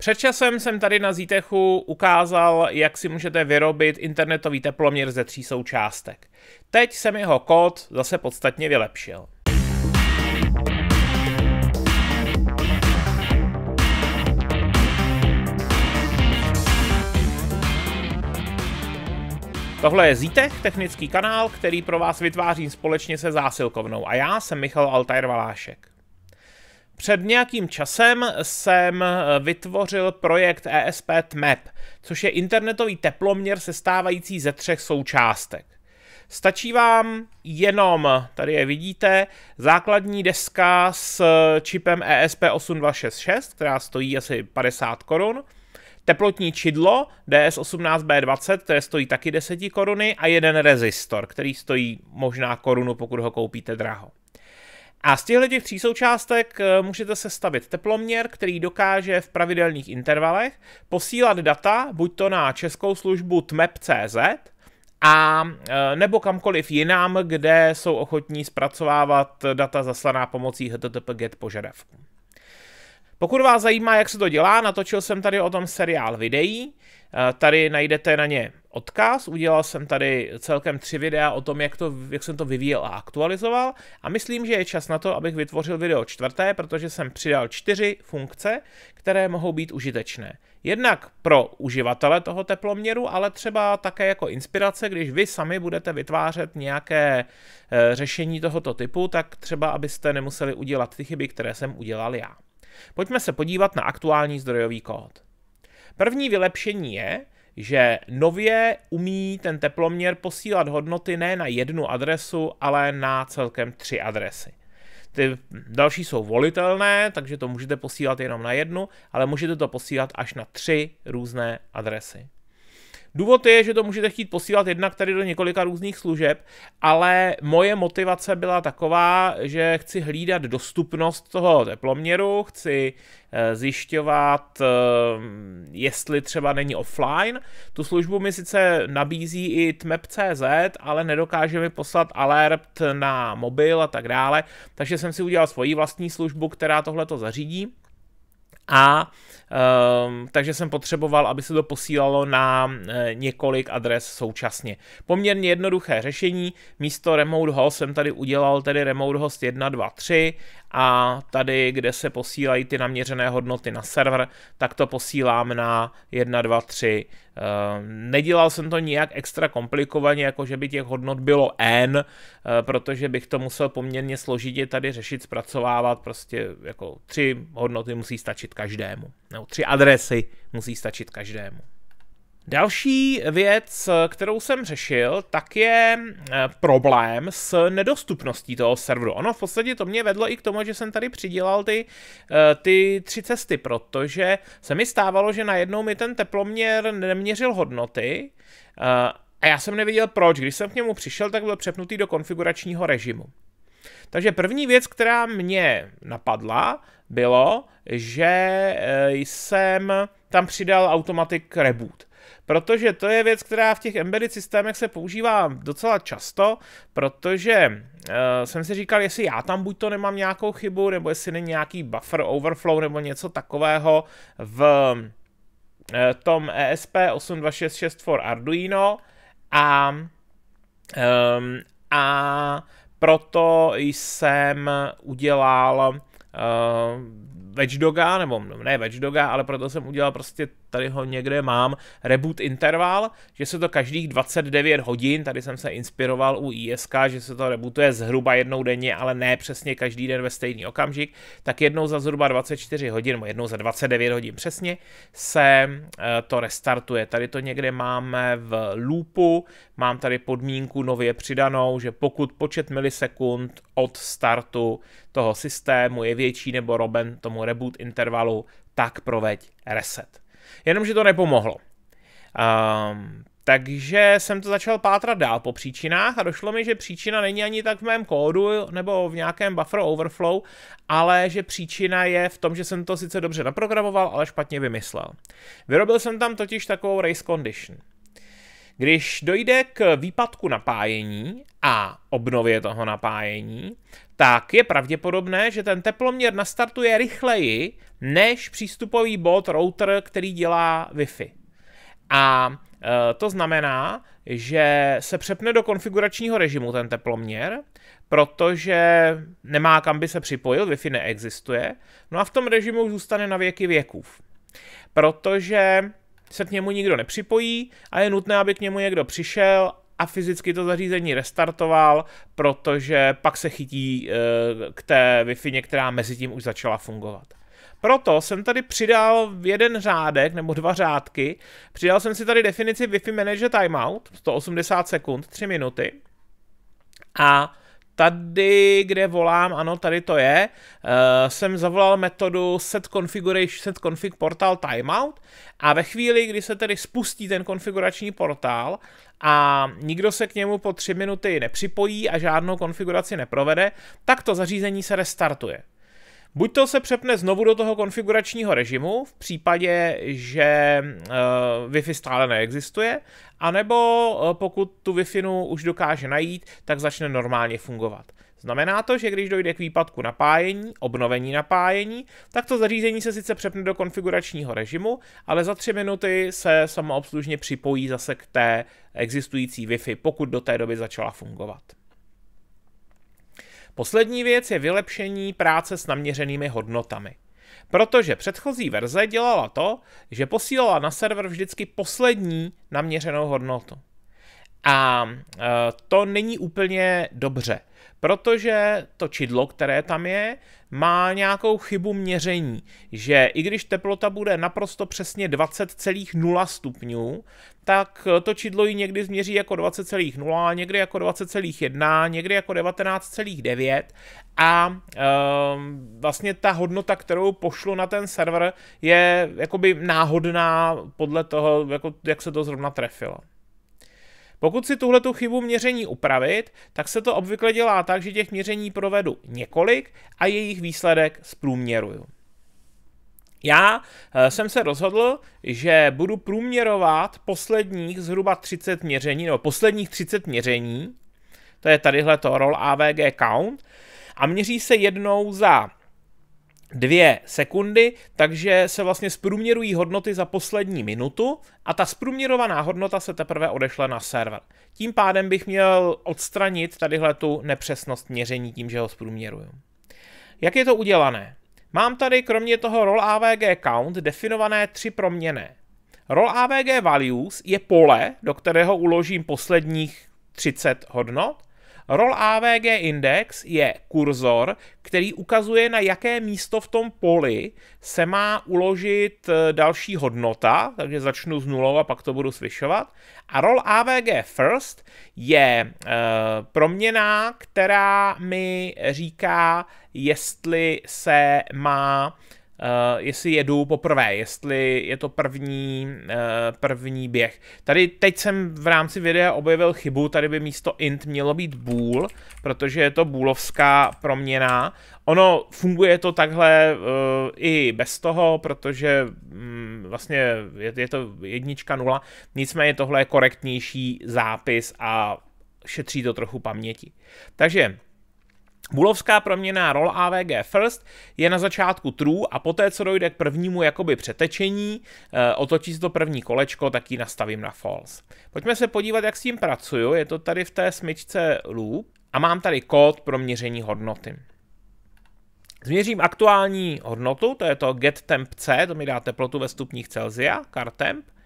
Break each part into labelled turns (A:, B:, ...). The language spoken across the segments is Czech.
A: Před časem jsem tady na Zítechu ukázal, jak si můžete vyrobit internetový teploměr ze tří součástek. Teď jsem jeho kód zase podstatně vylepšil. Tohle je Zítech, technický kanál, který pro vás vytvářím společně se zásilkovnou a já jsem Michal Altair Valášek. Před nějakým časem jsem eh, vytvořil projekt ESP Map, e což je internetový teploměr sestávající ze třech součástek. Stačí vám jenom, tady je vidíte, základní deska s čipem e ESP8266, která stojí asi 50 korun, teplotní čidlo DS18B20, které stojí taky 10 koruny a jeden rezistor, který stojí možná korunu, pokud ho koupíte draho. A z těchto těch tří součástek eh, můžete sestavit teploměr, který dokáže v pravidelných intervalech posílat data buď to na českou službu tmep.cz, a eh, nebo kamkoliv jinam, kde jsou ochotní zpracovávat data zaslaná pomocí HTTP GET požadavků. Pokud vás zajímá, jak se to dělá, natočil jsem tady o tom seriál videí. Eh, tady najdete na ně odkaz. Udělal jsem tady celkem tři videa o tom, jak, to, jak jsem to vyvíjel a aktualizoval a myslím, že je čas na to, abych vytvořil video čtvrté, protože jsem přidal čtyři funkce, které mohou být užitečné. Jednak pro uživatele toho teploměru, ale třeba také jako inspirace, když vy sami budete vytvářet nějaké eh, řešení tohoto typu, tak třeba abyste nemuseli udělat ty chyby, které jsem udělal já. Pojďme se podívat na aktuální zdrojový kód. První vylepšení je, že nově umí ten teploměr posílat hodnoty ne na jednu adresu, ale na celkem tři adresy. Ty další jsou volitelné, takže to můžete posílat jenom na jednu, ale můžete to posílat až na tři různé adresy. Důvod je, že to můžete chtít posílat jednak tady do několika různých služeb, ale moje motivace byla taková, že chci hlídat dostupnost toho teploměru, chci eh, zjišťovat, eh, jestli třeba není offline. Tu službu mi sice nabízí i tmep.cz, ale nedokáže mi poslat alert na mobil a tak dále, takže jsem si udělal svoji vlastní službu, která tohle to zařídí a Um, takže jsem potřeboval, aby se to posílalo na e, několik adres současně. Poměrně jednoduché řešení, místo remote host jsem tady udělal tedy remote host 1, 2, 3 a tady, kde se posílají ty naměřené hodnoty na server, tak to posílám na 1, 2, 3. Nedělal jsem to nijak extra komplikovaně, jako že by těch hodnot bylo n, eh, protože bych to musel poměrně složitě tady řešit, zpracovávat, prostě jako tři hodnoty musí stačit každému, nebo tři adresy musí stačit každému. Další věc, kterou jsem řešil, tak je eh, problém s nedostupností toho serveru. Ono v podstatě to mě vedlo i k tomu, že jsem tady přidělal ty, eh, ty tři cesty, protože se mi stávalo, že najednou mi ten teploměr neměřil hodnoty eh, a já jsem neviděl proč. Když jsem k němu přišel, tak byl přepnutý do konfiguračního režimu. Takže první věc, která mě napadla, bylo, že jsem tam přidal automatic reboot protože to je věc, která v těch embedded systémech se používá docela často, protože uh, jsem si říkal, jestli já tam buď to nemám nějakou chybu, nebo jestli není nějaký buffer overflow nebo něco takového v uh, tom e ESP8266 for Arduino a um, a proto jsem udělal uh, Watchdoga, nebo ne Watchdoga, ale proto jsem udělal prostě tady ho někde mám, reboot interval, že se to každých 29 hodin, tady jsem se inspiroval u ISK, že se to rebootuje zhruba jednou denně, ale ne přesně každý den ve stejný okamžik, tak jednou za zhruba 24 hodin, nebo jednou za 29 hodin přesně, se eh, to restartuje. Tady to někde máme v loopu, mám tady podmínku nově přidanou, že pokud počet milisekund od startu toho systému je větší nebo roben tomu reboot intervalu, tak proveď reset. Jenomže to nepomohlo. Um, takže jsem to začal pátrat dál po příčinách a došlo mi, že příčina není ani tak v mém kódu nebo v nějakém buffer overflow, ale že příčina je v tom, že jsem to sice dobře naprogramoval, ale špatně vymyslel. Vyrobil jsem tam totiž takovou race condition. Když dojde k výpadku napájení a obnově toho napájení, tak je pravděpodobné, že ten teploměr nastartuje rychleji než přístupový bod router, který dělá Wi-Fi. A e, to znamená, že se přepne do konfiguračního režimu ten teploměr, protože nemá kam by se připojil, Wi-Fi neexistuje, no a v tom režimu zůstane na věky věků. Protože se k němu nikdo nepřipojí a je nutné, aby k němu někdo přišel a fyzicky to zařízení restartoval, protože pak se chytí eh, k té Wi-Fi, která mezi tím už začala fungovat. Proto jsem tady přidal jeden řádek nebo dva řádky. Přidal jsem si tady definici Wi-Fi Manager Timeout, 180 sekund, 3 minuty. A tady, kde volám, ano, tady to je, uh, jsem zavolal metodu set, set config portal timeout a ve chvíli, kdy se tedy spustí ten konfigurační portál a nikdo se k němu po tři minuty nepřipojí a žádnou konfiguraci neprovede, tak to zařízení se restartuje. Buď to se přepne znovu do toho konfiguračního režimu v případě, že eh, Wi-Fi stále neexistuje, anebo eh, pokud tu Wi-Fi už dokáže najít, tak začne normálně fungovat. Znamená to, že když dojde k výpadku napájení, obnovení napájení, tak to zařízení se sice přepne do konfiguračního režimu, ale za tři minuty se samoobslužně připojí zase k té existující Wi-Fi, pokud do té doby začala fungovat. Poslední věc je vylepšení práce s naměřenými hodnotami. Protože předchozí verze dělala to, že posílala na server vždycky poslední naměřenou hodnotu. A eh, to není úplně dobře, protože to čidlo, které tam je, má nějakou chybu měření, že i když teplota bude naprosto přesně 20,0 stupňů, tak to čidlo ji někdy změří jako 20,0, někdy jako 20,1, někdy jako 19,9 a e, vlastně ta hodnota, kterou pošlu na ten server, je jakoby náhodná podle toho, jako, jak se to zrovna trefilo. Pokud si tuhle chybu měření upravit, tak se to obvykle dělá tak, že těch měření provedu několik a jejich výsledek zprůměruju. Já eh, jsem se rozhodl, že budu průměrovat posledních zhruba 30 měření, nebo posledních 30 měření, to je tadyhle to roll AVG count, a měří se jednou za dvě sekundy, takže se vlastně zprůměrují hodnoty za poslední minutu a ta zprůměrovaná hodnota se teprve odešle na server. Tím pádem bych měl odstranit tadyhle tu nepřesnost měření tím, že ho zprůměruju. Jak je to udělané? Mám tady kromě toho roll AVG count definované tři proměny. Roll AVG values je pole, do kterého uložím posledních 30 hodnot Roll AVG index je kurzor, který ukazuje, na jaké místo v tom poli se má uložit eh, další hodnota, takže začnu z nulou a pak to budu svyšovat. A roll AVG first je e, proměna, která mi říká, jestli se má e, Eh, jestli jedu poprvé, jestli je to první, eh, první běh. Tady teď jsem v rámci videa objevil chybu, tady by místo int mělo být bool, protože je to boolovská proměna. Ono funguje to takhle uh, i bez toho, protože um, vlastně je, je to jednička nula, nicméně tohle je korektnější zápis a šetří to trochu paměti. Takže Bulovská proměná rol AVG first je na začátku true a poté, co dojde k prvnímu jakoby přetečení, eh, otočí se to první kolečko, tak ji nastavím na false. Pojďme se podívat, jak s tím pracuju. Je to tady v té smyčce loop a mám tady kód pro měření hodnoty. Změřím aktuální hodnotu, to je to get temp C, to mi dá teplotu ve stupních Celsia, kartemp. temp,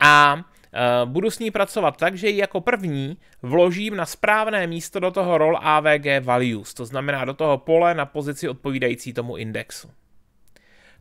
A: a Eh, budu s ní pracovat tak, že ji jako první vložím na správné místo do toho rol AVG values, to znamená do toho pole na pozici odpovídající tomu indexu.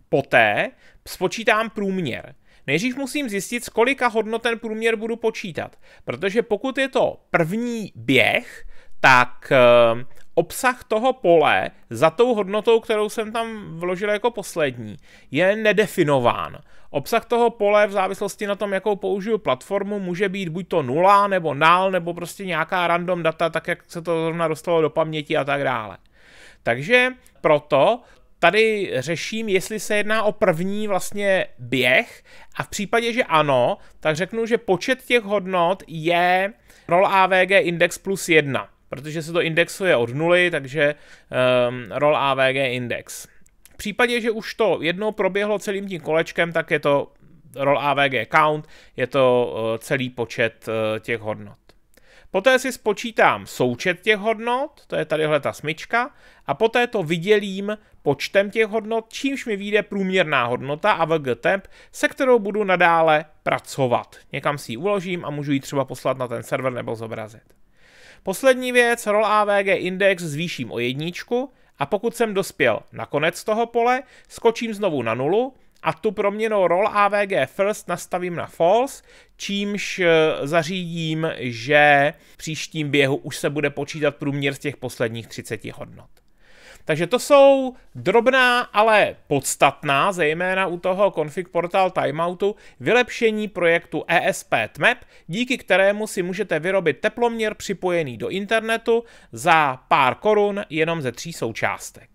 A: Poté spočítám průměr. Nejdřív musím zjistit, z kolika hodnot ten průměr budu počítat, protože pokud je to první běh, tak eh, obsah toho pole za tou hodnotou, kterou jsem tam vložil jako poslední, je nedefinován. Obsah toho pole v závislosti na tom, jakou použiju platformu, může být buď to nula, nebo nal, nebo prostě nějaká random data, tak jak se to zrovna dostalo do paměti a tak dále. Takže proto tady řeším, jestli se jedná o první vlastně běh a v případě, že ano, tak řeknu, že počet těch hodnot je 0 AVG index plus 1 protože se to indexuje od nuly, takže um, rol AVG index. V případě, že už to jednou proběhlo celým tím kolečkem, tak je to rol AVG count, je to uh, celý počet uh, těch hodnot. Poté si spočítám součet těch hodnot, to je tadyhle ta smyčka, a poté to vydělím počtem těch hodnot, čímž mi vyjde průměrná hodnota AVG temp, se kterou budu nadále pracovat. Někam si ji uložím a můžu ji třeba poslat na ten server nebo zobrazit. Poslední věc, rol AVG index zvýším o jedničku a pokud jsem dospěl na konec toho pole, skočím znovu na nulu a tu proměnou rol AVG first nastavím na false, čímž eh, zařídím, že v příštím běhu už se bude počítat průměr z těch posledních 30 hodnot. Takže to jsou drobná, ale podstatná, zejména u toho config portal timeoutu, vylepšení projektu ESP Tmap, díky kterému si můžete vyrobit teploměr připojený do internetu za pár korun jenom ze tří součástek.